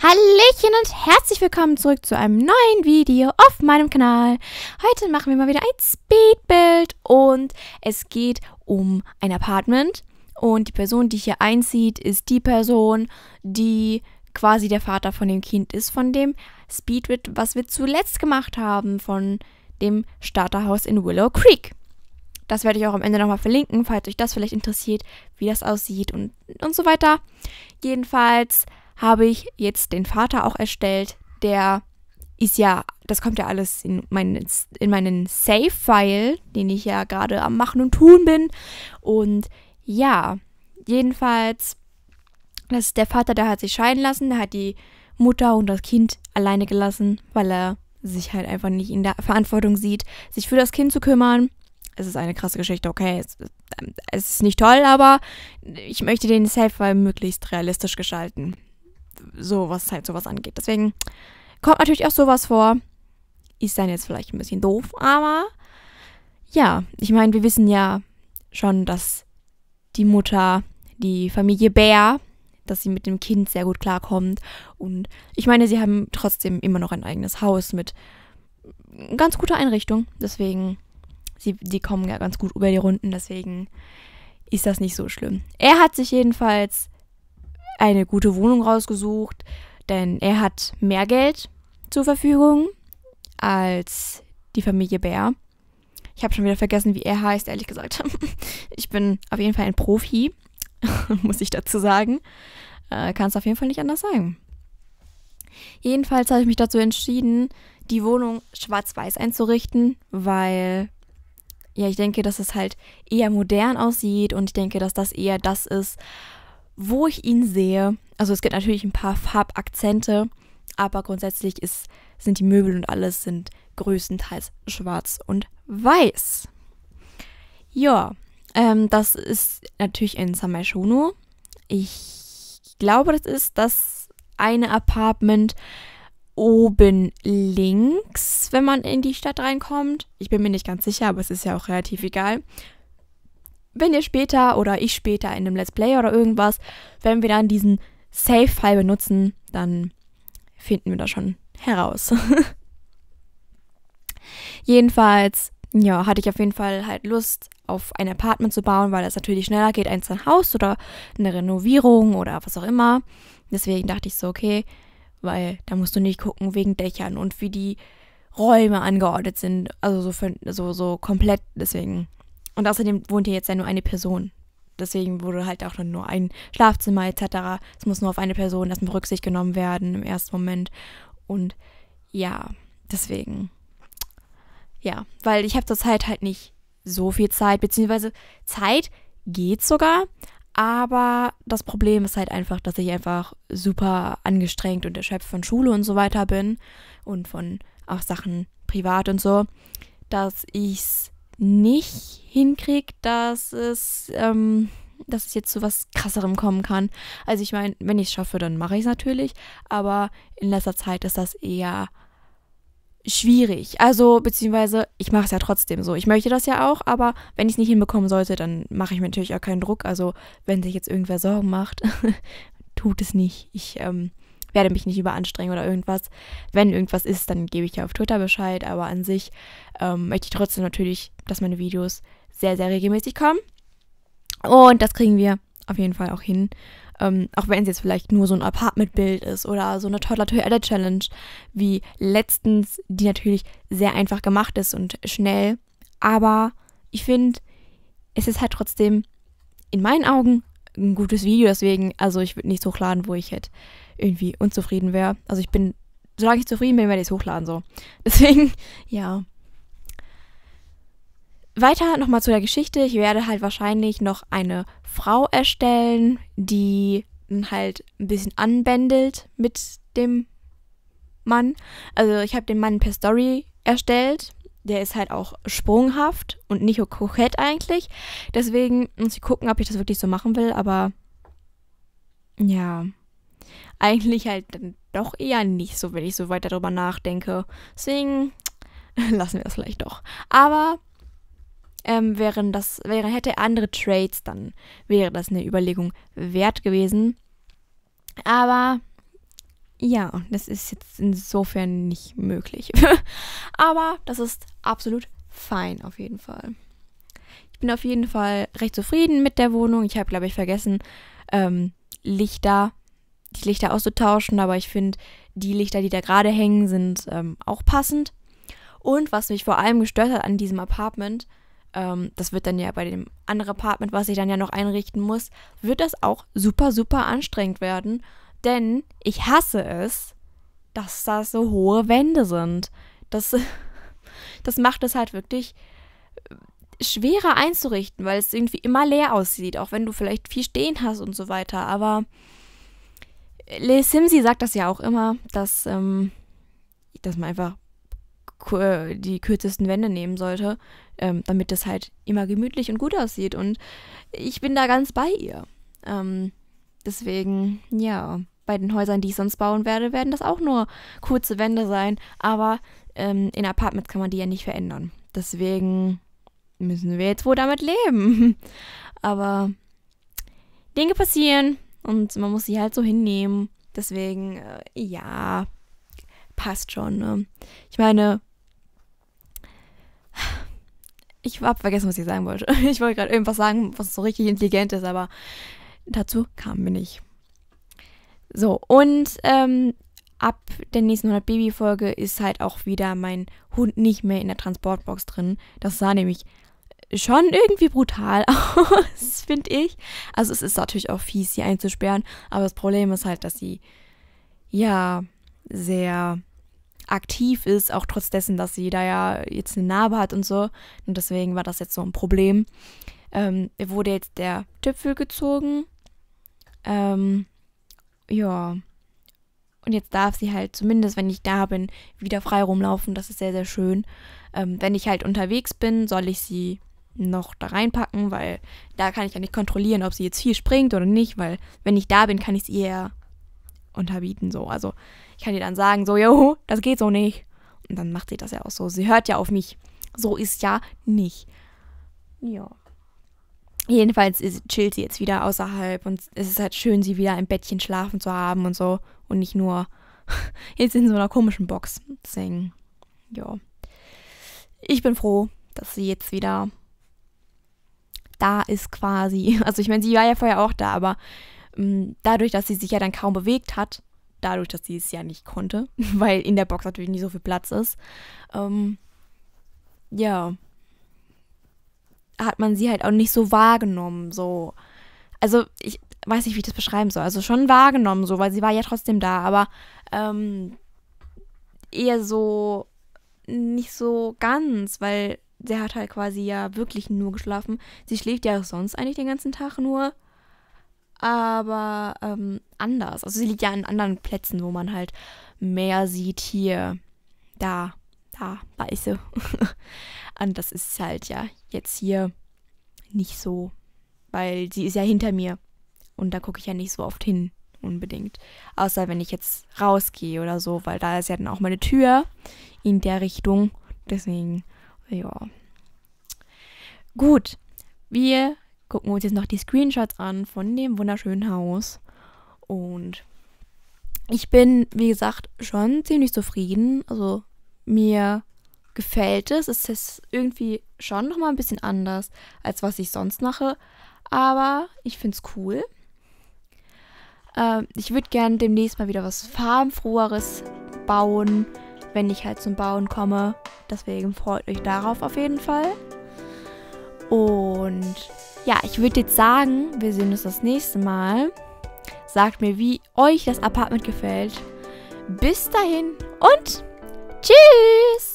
Hallöchen und herzlich willkommen zurück zu einem neuen Video auf meinem Kanal. Heute machen wir mal wieder ein Speedbild und es geht um ein Apartment. Und die Person, die hier einzieht, ist die Person, die quasi der Vater von dem Kind ist, von dem Speedbit, was wir zuletzt gemacht haben, von dem Starterhaus in Willow Creek. Das werde ich auch am Ende nochmal verlinken, falls euch das vielleicht interessiert, wie das aussieht und, und so weiter. Jedenfalls habe ich jetzt den Vater auch erstellt. Der ist ja, das kommt ja alles in meinen, in meinen Save-File, den ich ja gerade am Machen und Tun bin. Und ja, jedenfalls, das ist der Vater, der hat sich scheiden lassen, der hat die Mutter und das Kind alleine gelassen, weil er sich halt einfach nicht in der Verantwortung sieht, sich für das Kind zu kümmern. Es ist eine krasse Geschichte, okay, es, es ist nicht toll, aber ich möchte den Safe-File möglichst realistisch gestalten so was halt sowas angeht. Deswegen kommt natürlich auch sowas vor. Ist dann jetzt vielleicht ein bisschen doof, aber ja, ich meine, wir wissen ja schon, dass die Mutter, die Familie Bär, dass sie mit dem Kind sehr gut klarkommt. Und ich meine, sie haben trotzdem immer noch ein eigenes Haus mit ganz guter Einrichtung. Deswegen, sie, die kommen ja ganz gut über die Runden. Deswegen ist das nicht so schlimm. Er hat sich jedenfalls eine gute Wohnung rausgesucht, denn er hat mehr Geld zur Verfügung als die Familie Bär. Ich habe schon wieder vergessen, wie er heißt, ehrlich gesagt. Ich bin auf jeden Fall ein Profi, muss ich dazu sagen. Äh, Kann es auf jeden Fall nicht anders sein. Jedenfalls habe ich mich dazu entschieden, die Wohnung schwarz-weiß einzurichten, weil ja, ich denke, dass es halt eher modern aussieht und ich denke, dass das eher das ist, wo ich ihn sehe. Also es gibt natürlich ein paar Farbakzente, aber grundsätzlich ist, sind die Möbel und alles sind größtenteils schwarz und weiß. Ja, ähm, das ist natürlich in Samaishono. Ich glaube, das ist das eine Apartment oben links, wenn man in die Stadt reinkommt. Ich bin mir nicht ganz sicher, aber es ist ja auch relativ egal wenn ihr später oder ich später in einem Let's Play oder irgendwas, wenn wir dann diesen Save-File benutzen, dann finden wir das schon heraus. Jedenfalls, ja, hatte ich auf jeden Fall halt Lust, auf ein Apartment zu bauen, weil das natürlich schneller geht als ein Haus oder eine Renovierung oder was auch immer. Deswegen dachte ich so, okay, weil da musst du nicht gucken wegen Dächern und wie die Räume angeordnet sind, also so, für, so, so komplett. Deswegen und außerdem wohnt hier jetzt ja nur eine Person. Deswegen wurde halt auch nur ein Schlafzimmer etc. Es muss nur auf eine Person erstmal Rücksicht genommen werden im ersten Moment. Und ja, deswegen. Ja, weil ich habe zurzeit halt nicht so viel Zeit, beziehungsweise Zeit geht sogar, aber das Problem ist halt einfach, dass ich einfach super angestrengt und erschöpft von Schule und so weiter bin und von auch Sachen privat und so, dass ich es nicht hinkriegt, dass es, ähm, dass es jetzt zu was krasserem kommen kann. Also ich meine, wenn ich es schaffe, dann mache ich es natürlich, aber in letzter Zeit ist das eher schwierig. Also, beziehungsweise, ich mache es ja trotzdem so. Ich möchte das ja auch, aber wenn ich es nicht hinbekommen sollte, dann mache ich mir natürlich auch keinen Druck. Also, wenn sich jetzt irgendwer Sorgen macht, tut es nicht. Ich ähm, werde mich nicht überanstrengen oder irgendwas. Wenn irgendwas ist, dann gebe ich ja auf Twitter Bescheid, aber an sich ähm, möchte ich trotzdem natürlich, dass meine Videos sehr, sehr regelmäßig kommen. Und das kriegen wir auf jeden Fall auch hin. Ähm, auch wenn es jetzt vielleicht nur so ein Apartment-Bild ist oder so eine toddler to challenge wie letztens, die natürlich sehr einfach gemacht ist und schnell. Aber ich finde, es ist halt trotzdem in meinen Augen ein gutes Video. Deswegen, also ich würde nichts hochladen, wo ich hätte irgendwie unzufrieden wäre. Also ich bin, solange ich zufrieden bin, werde ich es hochladen so. Deswegen, ja. Weiter nochmal zu der Geschichte. Ich werde halt wahrscheinlich noch eine Frau erstellen, die halt ein bisschen anbändelt mit dem Mann. Also ich habe den Mann per Story erstellt. Der ist halt auch sprunghaft und nicht so kokett eigentlich. Deswegen muss ich gucken, ob ich das wirklich so machen will, aber ja eigentlich halt dann doch eher nicht so, wenn ich so weiter darüber nachdenke. Deswegen lassen wir das vielleicht doch. Aber ähm, wären das, wäre, hätte er andere Trades, dann wäre das eine Überlegung wert gewesen. Aber ja, das ist jetzt insofern nicht möglich. Aber das ist absolut fein auf jeden Fall. Ich bin auf jeden Fall recht zufrieden mit der Wohnung. Ich habe, glaube ich, vergessen, ähm, Lichter die Lichter auszutauschen, aber ich finde, die Lichter, die da gerade hängen, sind ähm, auch passend. Und was mich vor allem gestört hat an diesem Apartment, ähm, das wird dann ja bei dem anderen Apartment, was ich dann ja noch einrichten muss, wird das auch super, super anstrengend werden. Denn ich hasse es, dass das so hohe Wände sind. Das, das macht es halt wirklich äh, schwerer einzurichten, weil es irgendwie immer leer aussieht, auch wenn du vielleicht viel stehen hast und so weiter. Aber Le Simsi sagt das ja auch immer, dass, ähm, dass man einfach äh, die kürzesten Wände nehmen sollte, ähm, damit das halt immer gemütlich und gut aussieht. Und ich bin da ganz bei ihr. Ähm, deswegen, ja, bei den Häusern, die ich sonst bauen werde, werden das auch nur kurze Wände sein. Aber ähm, in Apartments kann man die ja nicht verändern. Deswegen müssen wir jetzt wohl damit leben. Aber Dinge passieren. Und man muss sie halt so hinnehmen. Deswegen, äh, ja, passt schon. Ne? Ich meine, ich habe vergessen, was ich sagen wollte. Ich wollte gerade irgendwas sagen, was so richtig intelligent ist, aber dazu kamen wir nicht. So, und ähm, ab der nächsten 100 Baby-Folge ist halt auch wieder mein Hund nicht mehr in der Transportbox drin. Das sah nämlich schon irgendwie brutal aus, finde ich. Also es ist natürlich auch fies, sie einzusperren, aber das Problem ist halt, dass sie ja sehr aktiv ist, auch trotz dessen, dass sie da ja jetzt eine Narbe hat und so. Und deswegen war das jetzt so ein Problem. Ähm, wurde jetzt der Tüpfel gezogen. Ähm, ja. Und jetzt darf sie halt, zumindest wenn ich da bin, wieder frei rumlaufen. Das ist sehr, sehr schön. Ähm, wenn ich halt unterwegs bin, soll ich sie noch da reinpacken, weil da kann ich ja nicht kontrollieren, ob sie jetzt hier springt oder nicht, weil wenn ich da bin, kann ich es ihr unterbieten. So. Also ich kann ihr dann sagen, so, jo, das geht so nicht. Und dann macht sie das ja auch so. Sie hört ja auf mich. So ist ja nicht. Ja. Jedenfalls ist, chillt sie jetzt wieder außerhalb und es ist halt schön, sie wieder im Bettchen schlafen zu haben und so. Und nicht nur jetzt in so einer komischen Box. singen. ja. Ich bin froh, dass sie jetzt wieder da ist quasi. Also ich meine, sie war ja vorher auch da, aber mh, mm, dadurch, dass sie sich ja dann kaum bewegt hat, dadurch, dass sie es ja nicht konnte, weil in der Box natürlich nicht so viel Platz ist, ähm, ja, hat man sie halt auch nicht so wahrgenommen, so. Also ich weiß nicht, wie ich das beschreiben soll. Also schon wahrgenommen, so, weil sie war ja trotzdem da, aber ähm, eher so nicht so ganz, weil der hat halt quasi ja wirklich nur geschlafen. Sie schläft ja sonst eigentlich den ganzen Tag nur, aber ähm, anders. Also sie liegt ja an anderen Plätzen, wo man halt mehr sieht. Hier, da, da, weiße. Und das ist halt ja jetzt hier nicht so, weil sie ist ja hinter mir. Und da gucke ich ja nicht so oft hin, unbedingt. Außer wenn ich jetzt rausgehe oder so, weil da ist ja dann auch meine Tür in der Richtung. Deswegen ja. Gut, wir gucken uns jetzt noch die Screenshots an von dem wunderschönen Haus. Und ich bin, wie gesagt, schon ziemlich zufrieden. Also mir gefällt es. Es ist irgendwie schon nochmal ein bisschen anders, als was ich sonst mache. Aber ich finde es cool. Ähm, ich würde gerne demnächst mal wieder was farbenfroheres bauen wenn ich halt zum Bauen komme. Deswegen freut euch darauf auf jeden Fall. Und ja, ich würde jetzt sagen, wir sehen uns das nächste Mal. Sagt mir, wie euch das Apartment gefällt. Bis dahin und tschüss!